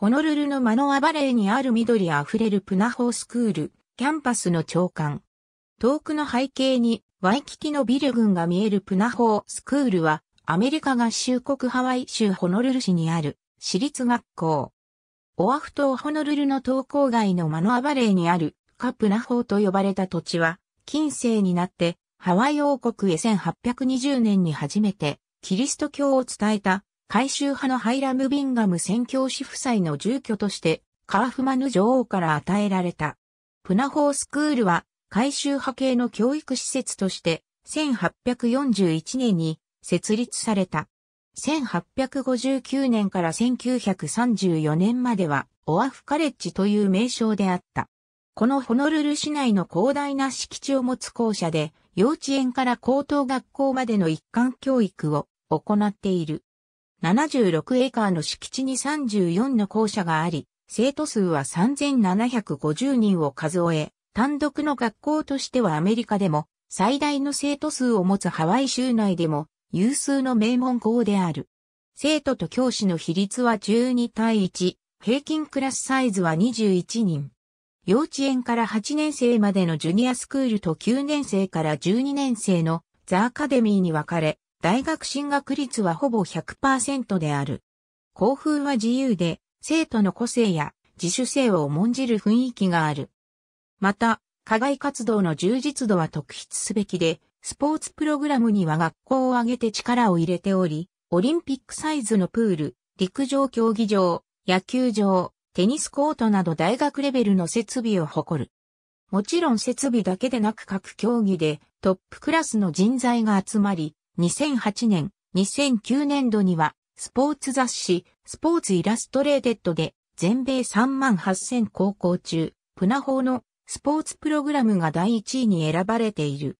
ホノルルのマノアバレーにある緑あふれるプナホースクール、キャンパスの長官。遠くの背景にワイキキのビル群が見えるプナホースクールは、アメリカ合衆国ハワイ州ホノルル市にある私立学校。オアフ島ホノルルの東郊外のマノアバレーにあるカプナホーと呼ばれた土地は、近世になってハワイ王国へ1820年に初めてキリスト教を伝えた改修派のハイラム・ビンガム宣教師夫妻の住居として、カーフマヌ女王から与えられた。プナホースクールは、改修派系の教育施設として、1841年に設立された。1859年から1934年までは、オアフカレッジという名称であった。このホノルル市内の広大な敷地を持つ校舎で、幼稚園から高等学校までの一貫教育を行っている。76エーカーの敷地に34の校舎があり、生徒数は3750人を数え、単独の学校としてはアメリカでも、最大の生徒数を持つハワイ州内でも、有数の名門校である。生徒と教師の比率は12対1、平均クラスサイズは21人。幼稚園から8年生までのジュニアスクールと9年生から12年生のザ・アカデミーに分かれ、大学進学率はほぼ100%である。校風は自由で、生徒の個性や自主性を重んじる雰囲気がある。また、課外活動の充実度は特筆すべきで、スポーツプログラムには学校を挙げて力を入れており、オリンピックサイズのプール、陸上競技場、野球場、テニスコートなど大学レベルの設備を誇る。もちろん設備だけでなく各競技でトップクラスの人材が集まり、2008年、2009年度には、スポーツ雑誌、スポーツイラストレーテッドで、全米3万8000高校中、プナホーのスポーツプログラムが第1位に選ばれている。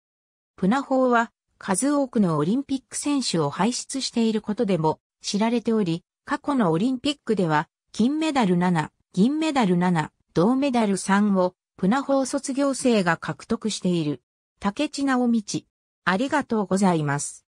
プナホーは、数多くのオリンピック選手を輩出していることでも知られており、過去のオリンピックでは、金メダル7、銀メダル7、銅メダル3を、プナホー卒業生が獲得している。竹地直道。ありがとうございます。